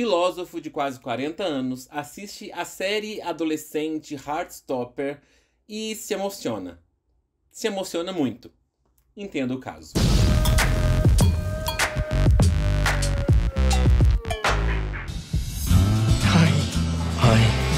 filósofo de quase 40 anos, assiste a série adolescente Heartstopper e se emociona. Se emociona muito. Entendo o caso.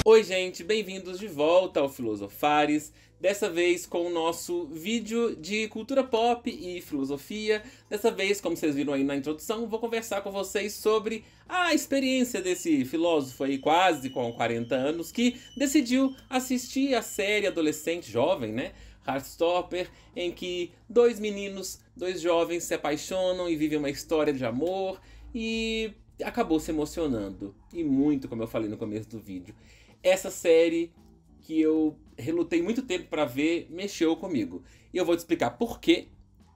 Oi, gente, bem-vindos de volta ao Filosofares dessa vez com o nosso vídeo de cultura pop e filosofia. Dessa vez, como vocês viram aí na introdução, vou conversar com vocês sobre a experiência desse filósofo aí quase com 40 anos que decidiu assistir a série adolescente jovem, né? Heartstopper, em que dois meninos, dois jovens se apaixonam e vivem uma história de amor e acabou se emocionando e muito, como eu falei no começo do vídeo. Essa série que eu relutei muito tempo para ver, mexeu comigo. E eu vou te explicar por quê.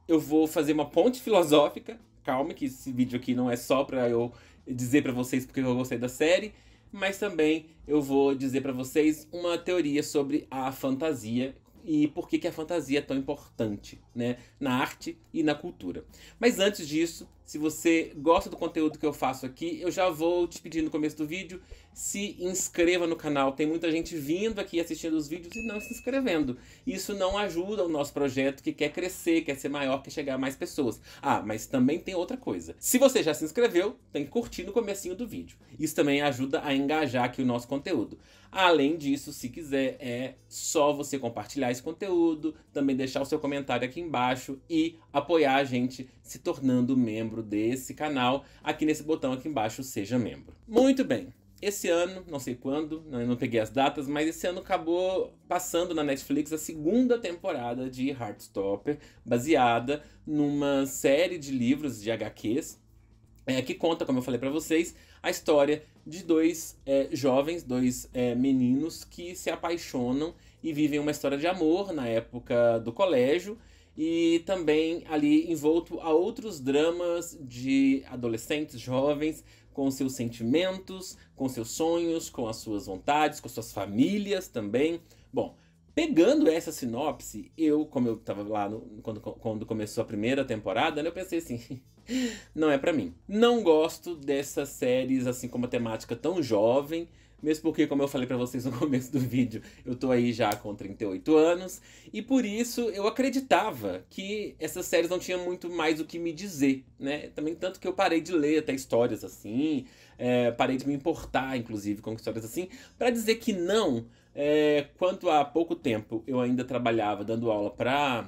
Eu vou fazer uma ponte filosófica. Calma, que esse vídeo aqui não é só para eu dizer para vocês porque eu gostei da série, mas também eu vou dizer para vocês uma teoria sobre a fantasia e por que, que a fantasia é tão importante né, na arte e na cultura. Mas antes disso, se você gosta do conteúdo que eu faço aqui, eu já vou te pedir no começo do vídeo, se inscreva no canal. Tem muita gente vindo aqui assistindo os vídeos e não se inscrevendo. Isso não ajuda o nosso projeto que quer crescer, quer ser maior, quer chegar a mais pessoas. Ah, mas também tem outra coisa. Se você já se inscreveu, tem que curtir no comecinho do vídeo. Isso também ajuda a engajar aqui o nosso conteúdo. Além disso, se quiser, é só você compartilhar esse conteúdo, também deixar o seu comentário aqui embaixo e apoiar a gente se tornando membro desse canal, aqui nesse botão aqui embaixo, seja membro. Muito bem. Esse ano, não sei quando, né, não peguei as datas, mas esse ano acabou passando na Netflix a segunda temporada de Heartstopper, baseada numa série de livros de HQs, é, que conta, como eu falei para vocês, a história de dois é, jovens, dois é, meninos que se apaixonam e vivem uma história de amor na época do colégio e também ali envolto a outros dramas de adolescentes, jovens, com seus sentimentos, com seus sonhos, com as suas vontades, com suas famílias também. Bom, pegando essa sinopse, eu, como eu estava lá no, quando, quando começou a primeira temporada, né, eu pensei assim. não é para mim. Não gosto dessas séries assim com uma temática tão jovem, mesmo porque, como eu falei para vocês no começo do vídeo, eu tô aí já com 38 anos, e por isso eu acreditava que essas séries não tinham muito mais o que me dizer, né? Também tanto que eu parei de ler até histórias assim, é, parei de me importar, inclusive, com histórias assim, para dizer que não, é, quanto há pouco tempo eu ainda trabalhava dando aula para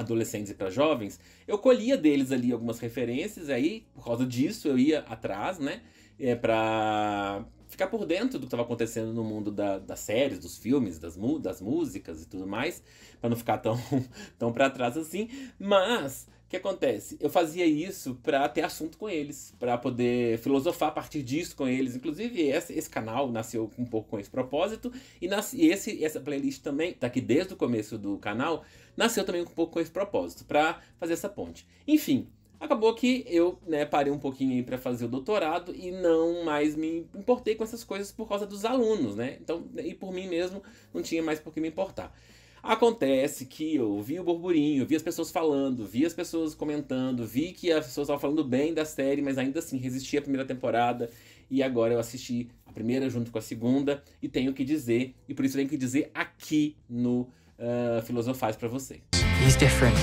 adolescentes e para jovens, eu colhia deles ali algumas referências, aí por causa disso eu ia atrás, né? É, pra ficar por dentro do que estava acontecendo no mundo da, das séries, dos filmes, das, das músicas e tudo mais, para não ficar tão, tão para trás assim. Mas que acontece? Eu fazia isso para ter assunto com eles, para poder filosofar a partir disso com eles. Inclusive, esse, esse canal nasceu um pouco com esse propósito, e, e esse, essa playlist também, tá aqui desde o começo do canal, nasceu também um pouco com esse propósito, para fazer essa ponte. Enfim, Acabou que eu né, parei um pouquinho aí para fazer o doutorado e não mais me importei com essas coisas por causa dos alunos, né? Então, e por mim mesmo, não tinha mais por que me importar. Acontece que eu vi o burburinho, vi as pessoas falando, vi as pessoas comentando, vi que as pessoas estavam falando bem da série, mas ainda assim resisti à primeira temporada e agora eu assisti a primeira junto com a segunda e tenho que dizer, e por isso tenho que dizer aqui no uh, Filosofais para você. He's different.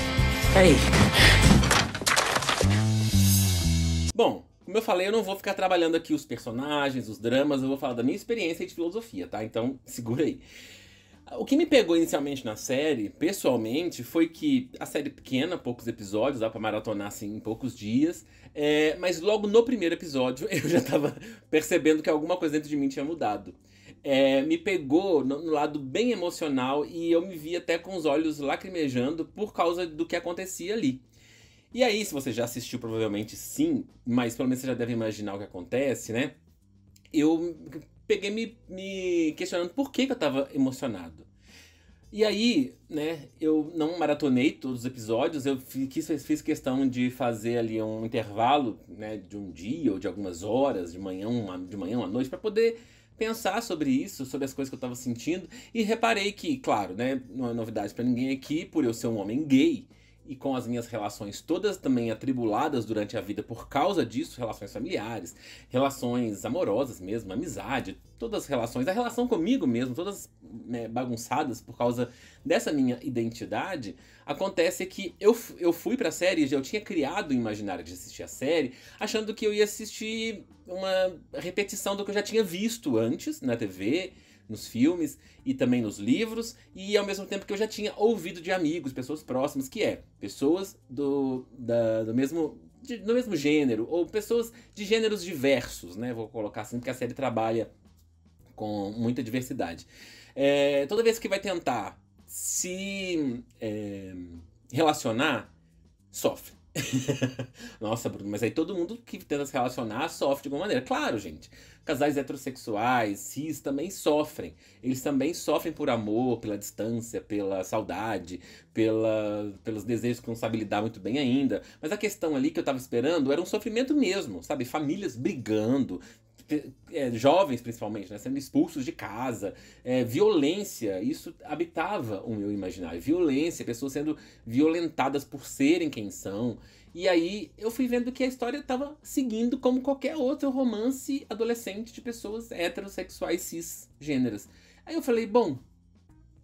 Hey. Bom, como eu falei, eu não vou ficar trabalhando aqui os personagens, os dramas, eu vou falar da minha experiência de filosofia, tá? Então segura aí. O que me pegou inicialmente na série, pessoalmente, foi que a série pequena, poucos episódios, dá pra maratonar assim em poucos dias. É, mas logo no primeiro episódio eu já tava percebendo que alguma coisa dentro de mim tinha mudado. É, me pegou no, no, lado bem emocional e eu me vi até com os olhos lacrimejando por causa do que acontecia ali. E aí, se você já assistiu, provavelmente sim, mas pelo menos você já deve imaginar o que acontece, né? Eu peguei me, me questionando por que, que eu tava emocionado. E aí, né, eu não maratonei todos os episódios, eu fiz, fiz questão de fazer ali um intervalo, né, de um dia ou de algumas horas, de manhã, uma, de manhã, à noite, para poder pensar sobre isso, sobre as coisas que eu estava sentindo, e reparei que, claro, né, não é novidade para ninguém aqui, por eu ser um homem gay, e com as minhas relações todas também atribuladas durante a vida por causa disso, relações familiares, relações amorosas mesmo, amizade, todas as relações, a relação comigo mesmo, todas né, bagunçadas por causa dessa minha identidade, acontece que eu, eu fui pra série, eu tinha criado o imaginário de assistir a série, achando que eu ia assistir uma repetição do que eu já tinha visto antes na TV, nos filmes e também nos livros, e ao mesmo tempo que eu já tinha ouvido de amigos, pessoas próximas, que é pessoas do, da, do mesmo. De, mesmo gênero, ou pessoas de gêneros diversos, né? Vou colocar assim, porque a série trabalha com muita diversidade. É, toda vez que vai tentar se é, relacionar, sofre. Nossa, Bruno, mas aí todo mundo que tenta se relacionar sofre de alguma maneira. Claro, gente. Casais heterossexuais, cis também sofrem. Eles também sofrem por amor, pela distância, pela saudade, pela, pelos desejos que não sabem lidar muito bem ainda. Mas a questão ali que eu tava esperando era um sofrimento mesmo, sabe? Famílias brigando, é, jovens principalmente, né, sendo expulsos de casa, é, violência, isso habitava o meu imaginário. Violência, pessoas sendo violentadas por serem quem são. E aí eu fui vendo que a história estava seguindo como qualquer outro romance adolescente de pessoas heterossexuais cisgêneras. Aí eu falei, bom,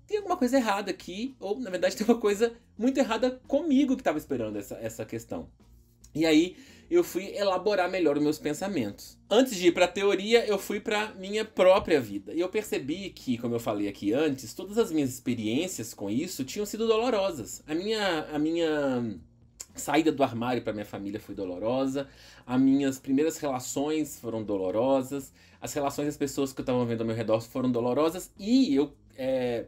tem alguma coisa errada aqui, ou na verdade tem uma coisa muito errada comigo que estava esperando essa, essa questão. E aí eu fui elaborar melhor os meus pensamentos. Antes de ir para a teoria, eu fui para minha própria vida. E eu percebi que, como eu falei aqui antes, todas as minhas experiências com isso tinham sido dolorosas. A minha a minha hum, saída do armário para minha família foi dolorosa, as minhas primeiras relações foram dolorosas, as relações das pessoas que eu estava vendo ao meu redor foram dolorosas e eu é,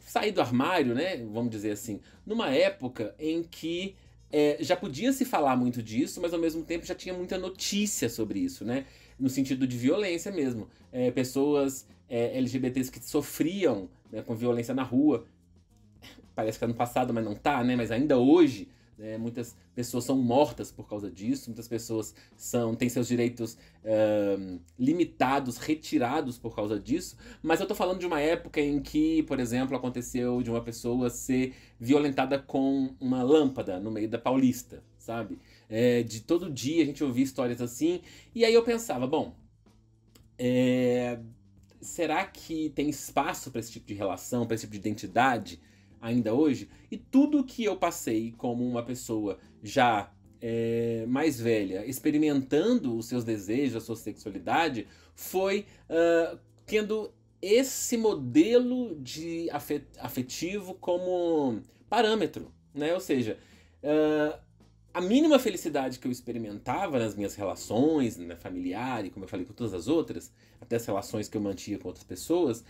saí do armário, né? Vamos dizer assim, numa época em que é, já podia se falar muito disso, mas ao mesmo tempo já tinha muita notícia sobre isso, né? No sentido de violência mesmo. É, pessoas é, LGBTs que sofriam né, com violência na rua. Parece que ano passado, mas não tá, né? Mas ainda hoje é, muitas pessoas são mortas por causa disso, muitas pessoas são têm seus direitos limitados, retirados por causa disso. Mas eu tô falando de uma época em que, por exemplo, aconteceu de uma pessoa ser violentada com uma lâmpada no meio da Paulista, sabe? É, de todo dia a gente ouvia histórias assim. E aí eu pensava, bom, é, será que tem espaço para esse tipo de relação, para esse tipo de identidade? ainda hoje. E tudo que eu passei como uma pessoa já é, mais velha, experimentando os seus desejos, a sua sexualidade, foi uh, tendo esse modelo de afetivo como parâmetro, né? Ou seja, uh, a mínima felicidade que eu experimentava nas minhas relações, na familiar e como eu falei com todas as outras, até as relações que eu mantinha com outras pessoas,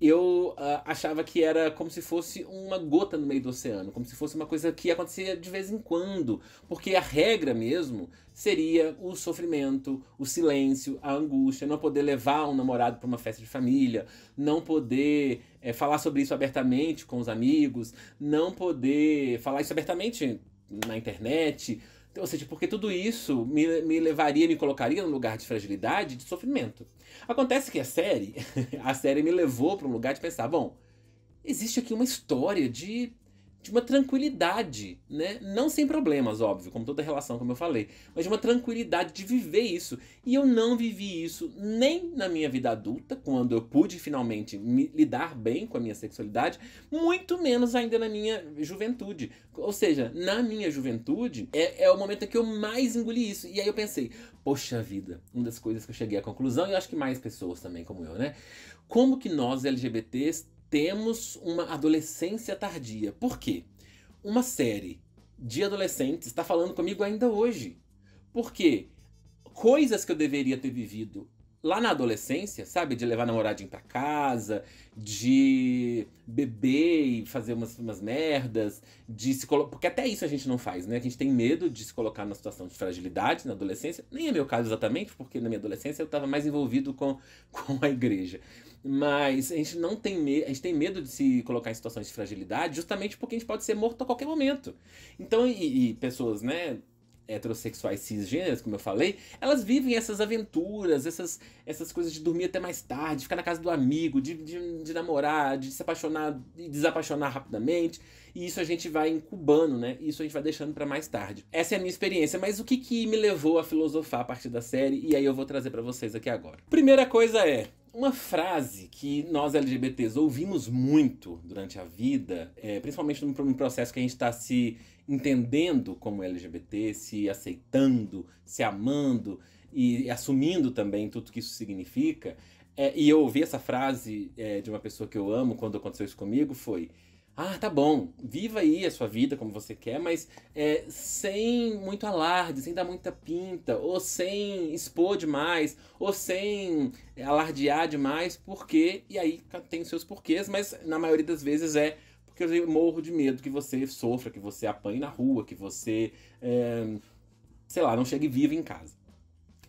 eu uh, achava que era como se fosse uma gota no meio do oceano, como se fosse uma coisa que acontecia de vez em quando, porque a regra mesmo seria o sofrimento, o silêncio, a angústia, não poder levar um namorado para uma festa de família, não poder é, falar sobre isso abertamente com os amigos, não poder falar isso abertamente na internet. Então, ou seja, porque tudo isso me, me levaria, me colocaria num lugar de fragilidade, de sofrimento. Acontece que a série, a série me levou para um lugar de pensar, bom, existe aqui uma história de de uma tranquilidade, né? Não sem problemas, óbvio, como toda relação, como eu falei, mas de uma tranquilidade de viver isso. E eu não vivi isso nem na minha vida adulta, quando eu pude finalmente me, lidar bem com a minha sexualidade, muito menos ainda na minha juventude. Ou seja, na minha juventude é, é o momento em que eu mais engoli isso. E aí eu pensei, poxa vida, uma das coisas que eu cheguei à conclusão, e eu acho que mais pessoas também, como eu, né? Como que nós, LGBTs, temos uma adolescência tardia. Por quê? Uma série de adolescentes está falando comigo ainda hoje. Porque coisas que eu deveria ter vivido lá na adolescência, sabe? De levar namoradinho pra casa, de beber e fazer umas, umas merdas, de se colocar. Porque até isso a gente não faz, né? A gente tem medo de se colocar numa situação de fragilidade na adolescência. Nem é meu caso exatamente, porque na minha adolescência eu estava mais envolvido com, com a igreja. Mas a gente não tem medo, a gente tem medo de se colocar em situações de fragilidade justamente porque a gente pode ser morto a qualquer momento. Então, e, e pessoas, né, heterossexuais cisgêneros, como eu falei, elas vivem essas aventuras, essas, essas coisas de dormir até mais tarde, ficar na casa do amigo, de, de, de namorar, de se apaixonar e desapaixonar rapidamente. E isso a gente vai incubando, né? E isso a gente vai deixando para mais tarde. Essa é a minha experiência, mas o que, que me levou a filosofar a partir da série? E aí eu vou trazer para vocês aqui agora. Primeira coisa é, uma frase que nós LGBTs ouvimos muito durante a vida, é, principalmente no processo que a gente está se entendendo como LGBT, se aceitando, se amando e assumindo também tudo que isso significa, é, e eu ouvi essa frase é, de uma pessoa que eu amo quando aconteceu isso comigo, foi ah, tá bom, viva aí a sua vida como você quer, mas é, sem muito alarde, sem dar muita pinta, ou sem expor demais, ou sem é, alardear demais, porque, e aí tem seus porquês, mas na maioria das vezes é porque eu morro de medo que você sofra, que você apanhe na rua, que você, é, sei lá, não chegue vivo em casa.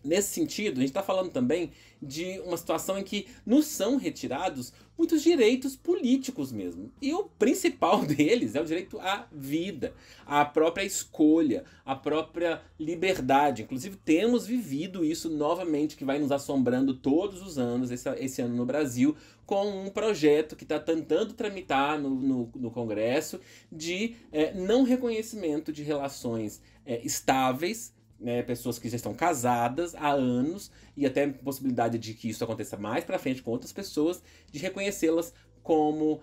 Nesse sentido, a gente está falando também de uma situação em que nos são retirados muitos direitos políticos mesmo. E o principal deles é o direito à vida, à própria escolha, à própria liberdade. Inclusive, temos vivido isso novamente, que vai nos assombrando todos os anos, esse, esse ano no Brasil, com um projeto que está tentando tramitar no, no, no Congresso de é, não reconhecimento de relações é, estáveis né, pessoas que já estão casadas há anos e até possibilidade de que isso aconteça mais para frente com outras pessoas, de reconhecê-las como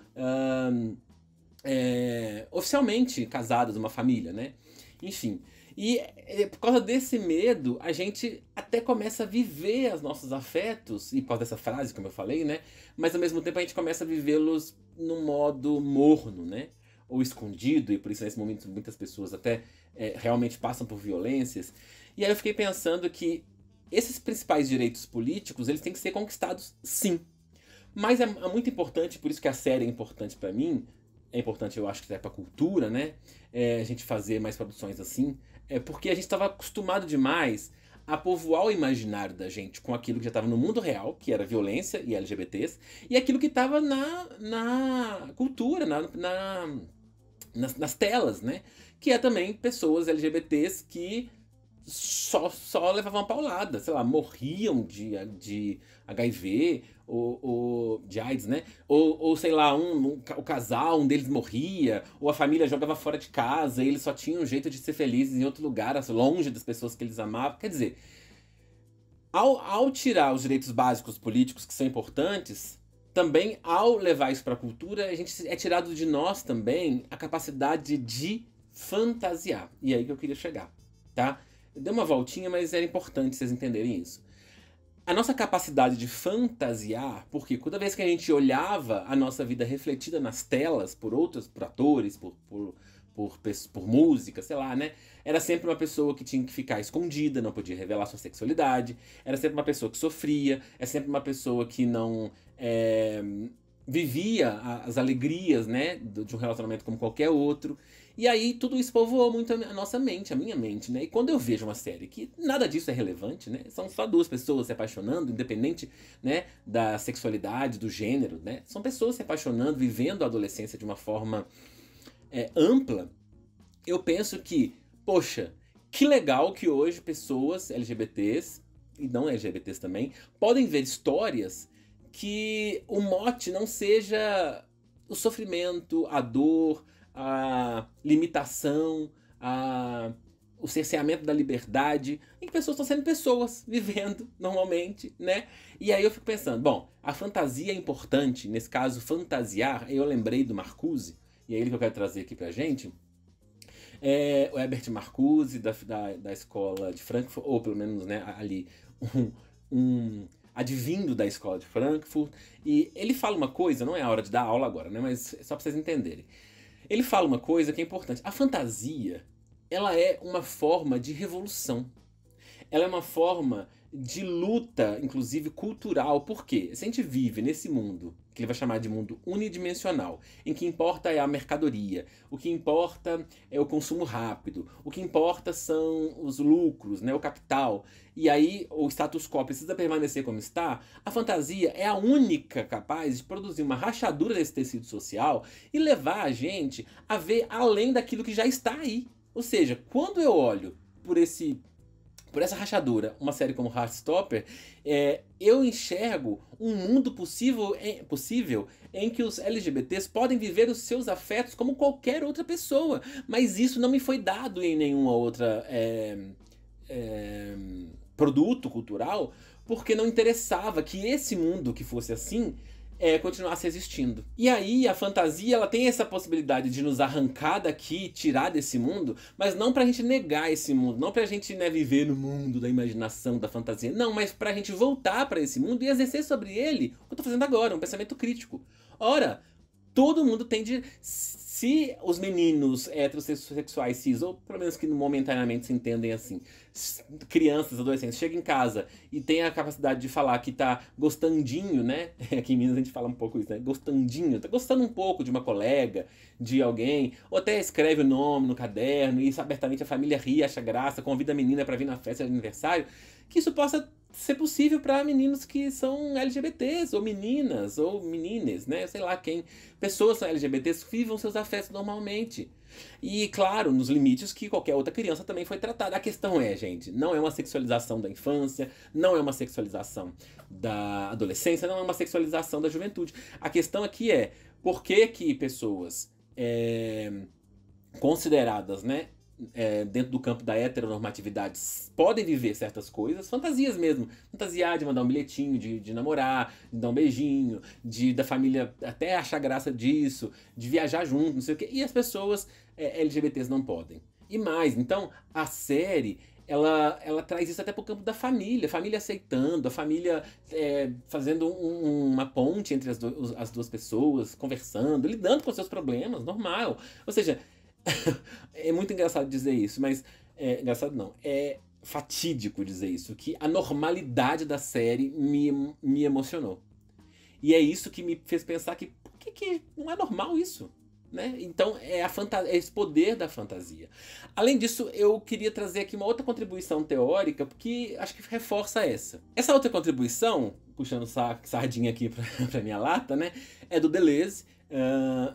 é, oficialmente casadas, uma família, né? Enfim. E é, por causa desse medo, a gente até começa a viver os nossos afetos, e por causa dessa frase, como eu falei, né? Mas ao mesmo tempo a gente começa a vivê-los num modo morno, né? Ou escondido, e por isso nesse momento muitas pessoas até é, realmente passam por violências. E aí eu fiquei pensando que esses principais direitos políticos, eles têm que ser conquistados sim. Mas é, é muito importante, por isso que a série é importante para mim, é importante eu acho que até para a cultura, né? É, a gente fazer mais produções assim, é porque a gente estava acostumado demais a povoar o imaginário da gente com aquilo que já estava no mundo real, que era violência e LGBTs, e aquilo que estava na, na cultura, na, na nas, nas telas, né? que é também pessoas LGBTs que só, só levavam a paulada, sei lá, morriam de, de HIV ou, ou de AIDS, né? Ou, ou sei lá, um, um, o casal, um deles morria, ou a família jogava fora de casa e eles só tinham um jeito de ser felizes em outro lugar, longe das pessoas que eles amavam. Quer dizer, ao, ao tirar os direitos básicos políticos que são importantes, também ao levar isso para a cultura, a gente é tirado de nós também a capacidade de fantasiar. E é aí que eu queria chegar, tá? deu uma voltinha, mas era importante vocês entenderem isso. A nossa capacidade de fantasiar, porque toda vez que a gente olhava a nossa vida refletida nas telas por outros, por atores, por, por por, por, música, sei lá, né? Era sempre uma pessoa que tinha que ficar escondida, não podia revelar sua sexualidade, era sempre uma pessoa que sofria, é sempre uma pessoa que não é, vivia as alegrias, né, de um relacionamento como qualquer outro. E aí tudo isso povoou muito a nossa mente, a minha mente, né? E quando eu vejo uma série que nada disso é relevante, né? São só duas pessoas se apaixonando, independente, né, da sexualidade, do gênero, né? São pessoas se apaixonando, vivendo a adolescência de uma forma é, ampla. Eu penso que, poxa, que legal que hoje pessoas LGBTs e não LGBTs também podem ver histórias que o mote não seja o sofrimento, a dor, a limitação, a o cerceamento da liberdade, em que pessoas estão sendo pessoas, vivendo normalmente, né? E aí eu fico pensando, bom, a fantasia é importante, nesse caso, fantasiar, eu lembrei do Marcuse, e é ele que eu quero trazer aqui pra gente, é o Herbert Marcuse, da, da, da escola de Frankfurt, ou pelo menos, né, ali, um, um advindo da escola de Frankfurt, e ele fala uma coisa, não é a hora de dar aula agora, né, mas só pra vocês entenderem, ele fala uma coisa que é importante. A fantasia, ela é uma forma de revolução ela é uma forma de luta, inclusive cultural. porque Se a gente vive nesse mundo, que ele vai chamar de mundo unidimensional, em que importa é a mercadoria, o que importa é o consumo rápido, o que importa são os lucros, né, o capital, e aí o status quo precisa permanecer como está, a fantasia é a única capaz de produzir uma rachadura desse tecido social e levar a gente a ver além daquilo que já está aí. Ou seja, quando eu olho por esse por essa rachadura, uma série como Heartstopper, é, eu enxergo um mundo possível em, possível em que os LGBTs podem viver os seus afetos como qualquer outra pessoa. Mas isso não me foi dado em nenhuma outra é, é, produto cultural, porque não interessava que esse mundo que fosse assim é, continuasse existindo. E aí a fantasia ela tem essa possibilidade de nos arrancar daqui, tirar desse mundo, mas não pra gente negar esse mundo, não pra gente né, viver no mundo da imaginação, da fantasia, não, mas pra gente voltar para esse mundo e exercer sobre ele o que eu tô fazendo agora, um pensamento crítico. Ora, todo mundo tem de se os meninos heterossexuais cis, ou pelo menos que momentaneamente se entendem assim, crianças, adolescentes, chegam em casa e tem a capacidade de falar que tá gostandinho, né? Aqui em Minas a gente fala um pouco isso, né? Gostandinho, tá gostando um pouco de uma colega, de alguém, ou até escreve o nome no caderno, e isso abertamente a família ri, acha graça, convida a menina para vir na festa de aniversário, que isso possa ser possível para meninos que são LGBTs, ou meninas, ou menines, né? Sei lá quem. Pessoas são LGBTs vivam seus afetos normalmente. E, claro, nos limites que qualquer outra criança também foi tratada. A questão é, gente, não é uma sexualização da infância, não é uma sexualização da adolescência, não é uma sexualização da juventude. A questão aqui é por que, que pessoas é, consideradas, né? é, dentro do campo da heteronormatividade, podem viver certas coisas, fantasias mesmo. Fantasiar de mandar um bilhetinho, de, de namorar, de dar um beijinho, de da família até achar graça disso, de viajar junto, não sei o quê. E as pessoas é, LGBTs não podem. E mais, então, a série ela, ela traz isso até para o campo da família, a família aceitando, a família é, fazendo um, uma ponte entre as, do, as duas pessoas, conversando, lidando com seus problemas, normal. Ou seja, é muito engraçado dizer isso, mas. É, engraçado não. É fatídico dizer isso, que a normalidade da série me, me emocionou. E é isso que me fez pensar que por que, que não é normal isso? Né? Então é, a é esse poder da fantasia. Além disso, eu queria trazer aqui uma outra contribuição teórica, porque acho que reforça essa. Essa outra contribuição, puxando sardinha aqui para minha lata, né, é do Deleuze,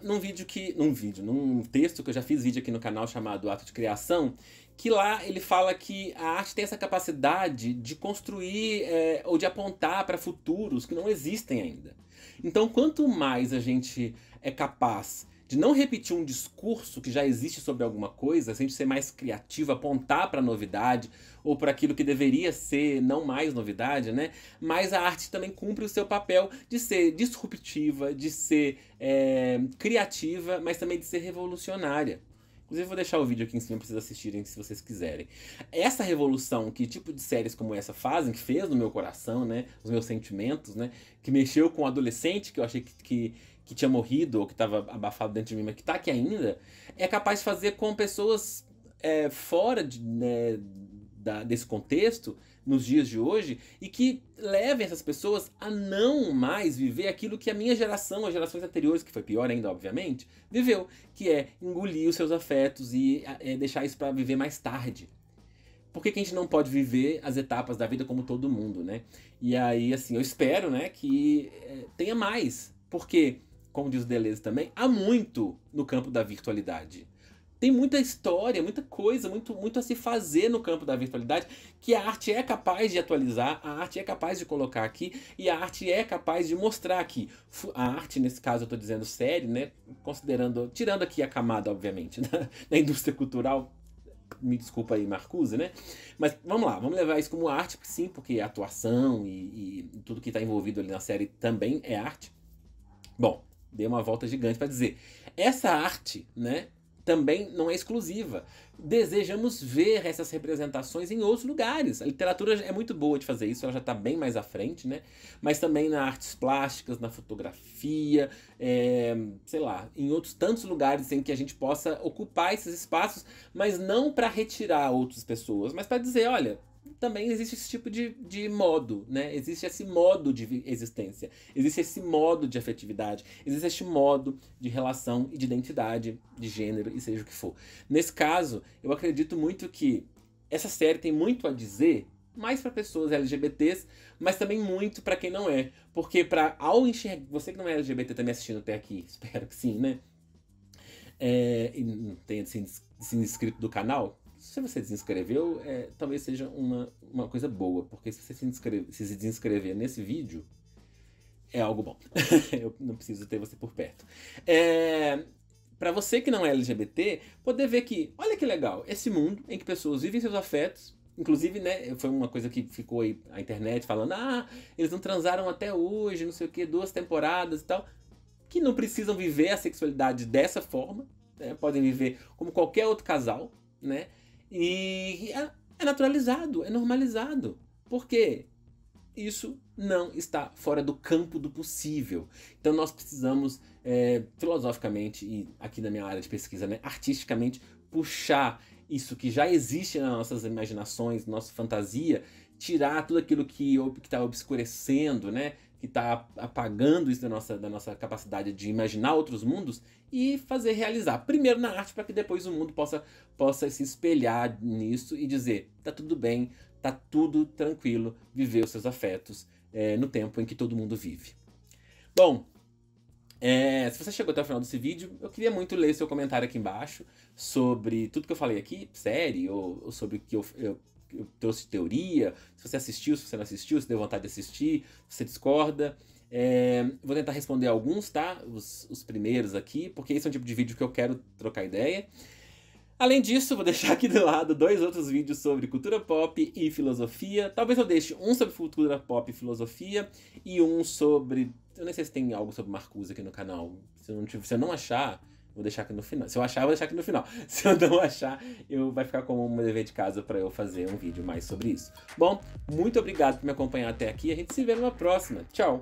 num vídeo que. num vídeo, num texto que eu já fiz vídeo aqui no canal chamado Ato de Criação, que lá ele fala que a arte tem essa capacidade de construir é, ou de apontar para futuros que não existem ainda. Então, quanto mais a gente é capaz de não repetir um discurso que já existe sobre alguma coisa, sem ser mais criativo, apontar para a novidade ou para aquilo que deveria ser não mais novidade, né? Mas a arte também cumpre o seu papel de ser disruptiva, de ser é, criativa, mas também de ser revolucionária. Inclusive, vou deixar o vídeo aqui em cima para vocês assistirem se vocês quiserem. Essa revolução que tipo de séries como essa fazem, que fez no meu coração, né? Os meus sentimentos, né? Que mexeu com o adolescente, que eu achei que, que que tinha morrido ou que estava abafado dentro de mim, mas que está aqui ainda, é capaz de fazer com pessoas é, fora de, né, da, desse contexto nos dias de hoje e que levem essas pessoas a não mais viver aquilo que a minha geração, as gerações anteriores, que foi pior ainda, obviamente, viveu, que é engolir os seus afetos e é, deixar isso para viver mais tarde. Por que, que, a gente não pode viver as etapas da vida como todo mundo, né? E aí, assim, eu espero, né, que é, tenha mais, porque como diz Deleuze também, há muito no campo da virtualidade. Tem muita história, muita coisa, muito, muito a se fazer no campo da virtualidade que a arte é capaz de atualizar, a arte é capaz de colocar aqui e a arte é capaz de mostrar aqui. A arte, nesse caso, eu estou dizendo série, né? Considerando, tirando aqui a camada, obviamente, da, da indústria cultural, me desculpa aí, Marcuse, né? Mas vamos lá, vamos levar isso como arte, sim, porque atuação e, e tudo que está envolvido ali na série também é arte. Bom, dei uma volta gigante para dizer. Essa arte, né, também não é exclusiva. Desejamos ver essas representações em outros lugares. A literatura é muito boa de fazer isso, ela já está bem mais à frente, né? Mas também nas artes plásticas, na fotografia, é, sei lá, em outros tantos lugares em que a gente possa ocupar esses espaços, mas não para retirar outras pessoas, mas para dizer, olha, também existe esse tipo de, de modo, né? Existe esse modo de existência, existe esse modo de afetividade, existe este modo de relação e de identidade, de gênero e seja o que for. Nesse caso, eu acredito muito que essa série tem muito a dizer, mais para pessoas LGBTs, mas também muito para quem não é, porque para ao enxergar, você que não é LGBT também tá assistindo até aqui, espero que sim, né? É, e não tenha assim, inscrito assim, do canal, se você desinscreveu, é, talvez seja uma, uma coisa boa, porque se você se, inscreve, se, se desinscrever nesse vídeo, é algo bom. Eu não preciso ter você por perto. É, para você que não é LGBT, poder ver que, olha que legal, esse mundo em que pessoas vivem seus afetos, inclusive, né, foi uma coisa que ficou aí a internet falando, ah, eles não transaram até hoje, não sei o que, duas temporadas e tal, que não precisam viver a sexualidade dessa forma, né, podem viver como qualquer outro casal, né, e é, é naturalizado, é normalizado. Por quê? Isso não está fora do campo do possível. Então nós precisamos, é, filosoficamente, e aqui na minha área de pesquisa, né, artisticamente, puxar isso que já existe nas nossas imaginações, nossa fantasia, tirar tudo aquilo que está obscurecendo, né? que está apagando isso da nossa, da nossa capacidade de imaginar outros mundos e fazer realizar. Primeiro na arte, para que depois o mundo possa, possa se espelhar nisso e dizer: tá tudo bem, tá tudo tranquilo, viver os seus afetos é, no tempo em que todo mundo vive. Bom, é, se você chegou até o final desse vídeo, eu queria muito ler seu comentário aqui embaixo sobre tudo que eu falei aqui, série, ou, ou sobre o que eu, eu eu trouxe teoria, se você assistiu, se você não assistiu, se deu vontade de assistir, se você discorda. É, vou tentar responder alguns, tá? Os, os primeiros aqui, porque esse é um tipo de vídeo que eu quero trocar ideia. Além disso, vou deixar aqui do lado dois outros vídeos sobre cultura pop e filosofia. Talvez eu deixe um sobre cultura pop e filosofia e um sobre. Eu nem sei se tem algo sobre Marcuse aqui no canal. Se eu não, se eu não achar, Vou deixar aqui no final. Se eu achar, eu vou deixar aqui no final. Se eu não achar, eu vai ficar como um dever de casa para eu fazer um vídeo mais sobre isso. Bom, muito obrigado por me acompanhar até aqui. A gente se vê numa próxima. Tchau!